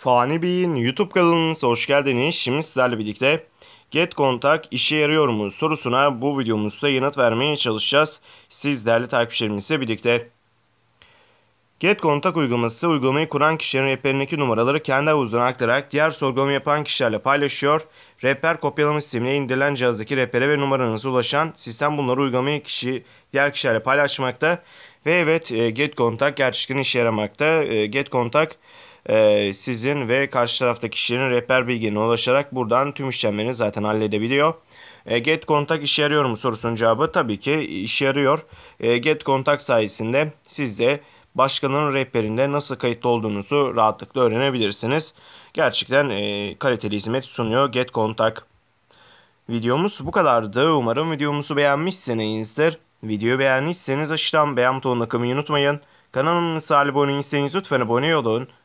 Fani Bey'in YouTube kanalınıza hoş geldiniz. Şimdi sizlerle birlikte Get Kontak işe yarıyor mu sorusuna bu videomuzda yanıt vermeye çalışacağız. Siz değerli takipçilerimizle birlikte. Get Kontak uygulaması uygulamayı kuran kişilerin rehberindeki numaraları kendi havuzuna aktararak diğer sorgulama yapan kişilerle paylaşıyor. Rehber kopyalama sistemine indirilen cihazdaki rehbere ve numaranıza ulaşan sistem bunları uygulamayı kişi, diğer kişilerle paylaşmakta. Ve evet e, Get Kontak gerçekten işe yaramakta. E, Get Kontak ee, sizin ve karşı taraftaki kişinin rehber bilgilerine ulaşarak buradan tüm işlemlerini zaten halledebiliyor. Ee, get kontak işe yarıyor mu sorusunun cevabı tabii ki işe yarıyor. Ee, get kontak sayesinde siz de başkanın rehberinde nasıl kayıtlı olduğunuzu rahatlıkla öğrenebilirsiniz. Gerçekten e, kaliteli hizmet sunuyor Get Kontak. Videomuz bu kadardı. Umarım videomuzu beğenmişsinizdir. Videoyu beğendiyseniz aşağıdan beğen butonuna kılmayı unutmayın. Kanalımıza abone değilseniz lütfen abone olun.